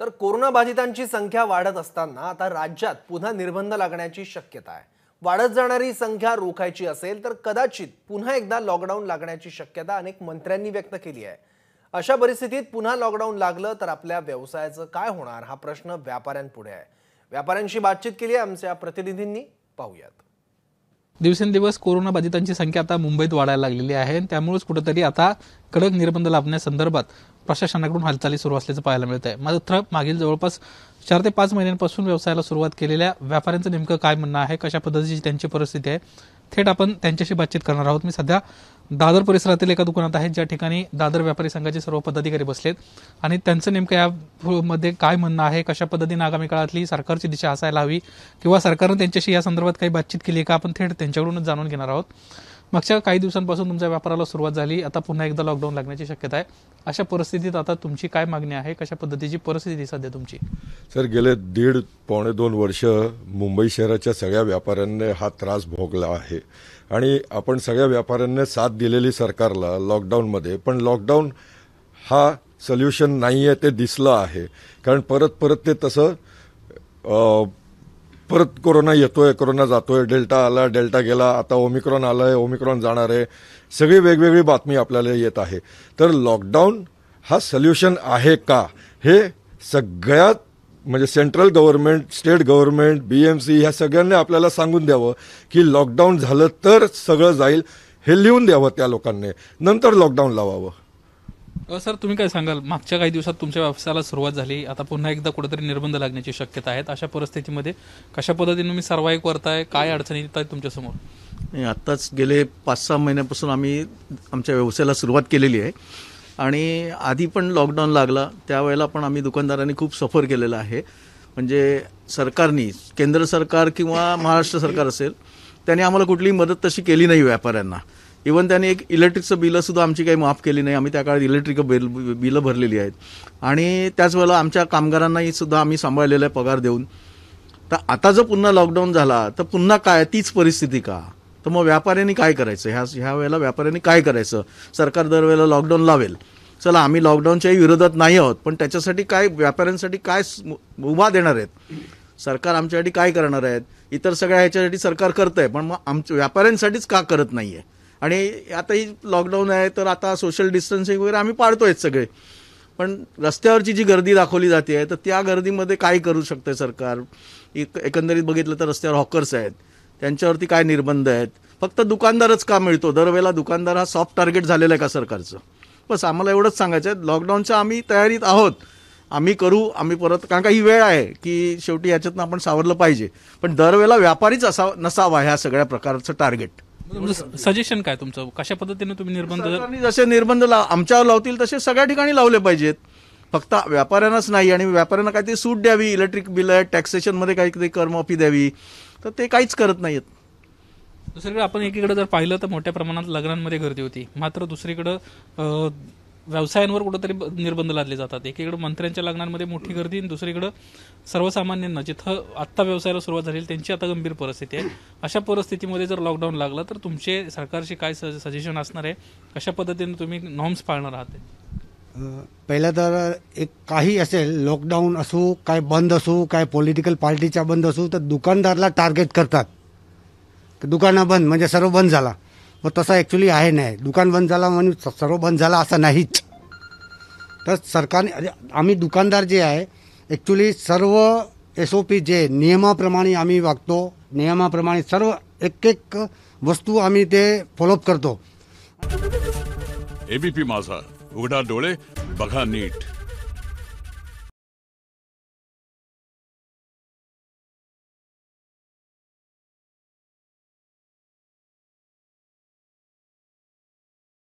तर कोरोना बाधितांची संख्या वाढत असताना आता राज्यात पुन्हा निर्बंध लागण्याची शक्यता आहे वाढत जाणारी संख्या रोखायची असेल तर कदाचित पुन्हा एकदा लॉकडाऊन लागण्याची शक्यता अनेक मंत्र्यांनी व्यक्त केली आहे अशा परिस्थितीत पुन्हा लॉकडाऊन लागलं तर आपल्या व्यवसायाचं काय होणार हा प्रश्न व्यापाऱ्यांपुढे आहे व्यापाऱ्यांशी बातचीत केली आहे आमच्या प्रतिनिधींनी पाहूयात दिवसेंदिवस कोरोना बाधितांची संख्या आता मुंबईत वाढायला लागलेली आहे त्यामुळेच कुठेतरी आता कडक निर्बंध लाभण्यासंदर्भात प्रशासनाकडून हालचाली सुरू असल्याचं पाहायला मिळत आहे मात्र मागील जवळपास चार ते पाच महिन्यांपासून व्यवसायाला सुरुवात केलेल्या व्यापाऱ्यांचं नेमकं काय म्हणणं आहे कशा पद्धतीची त्यांची परिस्थिती आहे थेट आपण त्यांच्याशी बातचीत करणार आहोत मी सध्या दादर परिसरातील एका दुकानात आहे ज्या ठिकाणी दादर व्यापारी संघाचे सर्व पदाधिकारी बसलेत आणि त्यांचं नेमकं मध्ये काय म्हणणं आहे कशा पद्धतीने आगामी काळातली सरकारची दिशा असायला हवी किंवा सरकारनं त्यांच्याशी या संदर्भात काही बातचीत केली का आपण थेट त्यांच्याकडूनच जाणून घेणार आहोत मागच्या काही दिवसांपासून तुमच्या व्यापाराला सुरुवात झाली आता पुन्हा एकदा लॉकडाऊन लागण्याची शक्यता आहे अशा परिस्थितीत आता तुमची काय मागणी आहे कशा पद्धतीची परिस्थिती सध्या तुमची सर गेले दीड पावणे दोन वर्ष मुंबई शहराच्या सगळ्या व्यापाऱ्यांनी हा त्रास भोगला आहे आणि आपण सगळ्या व्यापाऱ्यांनी साथ दिलेली सरकारला लॉकडाऊनमध्ये पण लॉकडाऊन हा सोल्युशन नाही आहे ते दिसलं आहे कारण परत परत ते तसं परत कोरोना येतोय कोरोना जातोय डेल्टा आला डेल्टा गेला आता ओमिक्रॉन आलाय ओमिक्रॉन जाणार आहे सगळी वेगवेगळी बातमी आपल्याला येत आहे तर लॉकडाऊन हा सल्युशन आहे का हे सगळ्यात म्हणजे central government state government B M C ह्या सगळ्यांनी आपल्याला सांगून द्यावं की लॉकडाऊन झालं तर सगळं जाईल हे लिहून द्यावं त्या लोकांनी नंतर लॉकडाऊन लावावं सर तुम्ही काय सांगाल मागच्या काही दिवसात तुमच्या व्यवसायाला सुरुवात झाली आता पुन्हा एकदा कुठेतरी निर्बंध लागण्याची शक्यता आहे अशा परिस्थितीमध्ये कशा पद्धतीने तुम्ही सर्वाईव्ह करताय काय अडचणी येत आहेत तुमच्यासमोर आत्ताच गेले पाच सहा महिन्यापासून आम्ही आमच्या व्यवसायाला सुरुवात केलेली आहे आणि आधी पण लॉकडाऊन लागला त्यावेळेला पण आम्ही दुकानदारांनी खूप सफर केलेला आहे म्हणजे सरकारनी केंद्र सरकार किंवा महाराष्ट्र सरकार असेल त्याने आम्हाला कुठलीही मदत तशी केली नाही व्यापाऱ्यांना इवन त्यांनी एक इलेक्ट्रिकचं बिलं सुद्धा आमची काही माफ केली नाही आम्ही त्या काळात इलेक्ट्रिक बिल बिलं भरलेली आहेत आणि त्याच वेळेला आमच्या कामगारांनाही सुद्धा आम्ही सांभाळलेलं आहे पगार देऊन तर आता जर पुन्हा लॉकडाऊन झाला तर पुन्हा काय तीच परिस्थिती का तर मग व्यापाऱ्यांनी काय करायचं ह्या ह्या वेळेला व्यापाऱ्यांनी काय करायचं सरकार दरवेळेला लॉकडाऊन लावेल चला आम्ही लॉकडाऊनच्याही विरोधात नाही आहोत पण त्याच्यासाठी काय व्यापाऱ्यांसाठी काय उभा देणार आहेत सरकार आमच्यासाठी काय करणार आहेत इतर सगळ्या ह्याच्यासाठी सरकार करत आहे पण मग आमच्या व्यापाऱ्यांसाठीच का करत नाही आहे आणि आताही लॉकडाऊन आहे तर आता सोशल डिस्टन्सिंग वगैरे आम्ही पाळतोय सगळे पण रस्त्यावरची जी गर्दी दाखवली जाते तर त्या गर्दीमध्ये काय करू शकते सरकार एक एकंदरीत बघितलं तर रस्त्यावर हॉकर्स आहेत त्यांच्यावरती काय निर्बंध आहेत फक्त दुकानदारच का मिळतो दरवेळेला दुकानदार हा सॉफ्ट टार्गेट झालेला आहे का सरकारचं बस आम्हाला एवढंच सांगायचं आहे लॉकडाऊनच्या आम्ही तयारीत आहोत आम्ही करू आम्ही परत कारण का ही वेळ आहे की शेवटी याच्यातनं आपण सावरलं पाहिजे पण दरवेळेला व्यापारीच असा नसावा ह्या सगळ्या प्रकारचं टार्गेट सजेशन म्हणजे काय तुमचं कशा पद्धतीने तुम्ही निर्बंध जसे निर्बंध ला आमच्यावर लावतील तसे सगळ्या ठिकाणी लावले पाहिजेत फक्त व्यापाऱ्यांनाच नाही आणि व्यापाऱ्यांना काहीतरी सूट द्यावी इलेक्ट्रिक बिल आहे टॅक्सेशन मध्ये काहीतरी करमाफी द्यावी तर ते काहीच करत नाहीत दुसरीकडे आपण एकीकडे जर पाहिलं तर मोठ्या प्रमाणात लग्नांमध्ये गर्दी होती मात्र दुसरीकडं व्यवसायांवर कुठंतरी निर्बंध लादले जातात एकीकडे मंत्र्यांच्या लग्नांमध्ये मोठी गर्दी आणि दुसरीकडं सर्वसामान्यांना जिथं आत्ता व्यवसायाला सुरुवात झाली त्यांची आता गंभीर परिस्थिती आहे अशा परिस्थितीमध्ये जर लॉकडाऊन लागला तर तुमचे सरकारशी काय सजेशन असणार आहे कशा पद्धतीने तुम्ही नॉर्म्स पाळणार आहात पहिल्या तर एक काही असेल लॉकडाऊन असो काय बंद असो काय पॉलिटिकल पार्टीच्या बंद असो तर दुकानदारला टार्गेट करतात दुकानं बंद म्हणजे सर्व बंद झाला मग तसं ॲक्च्युली आहे नाही दुकान बंद झाला म्हणून सर्व बंद झाला असं नाहीच तर सरकारने आम्ही दुकानदार जे आहे ॲक्च्युली सर्व एस ओ पी जे नियमाप्रमाणे आम्ही वागतो नियमाप्रमाणे सर्व एक एक वस्तू आम्ही ते फॉलोअप करतो एबीपी माझा उघडा डोळे बघा नीट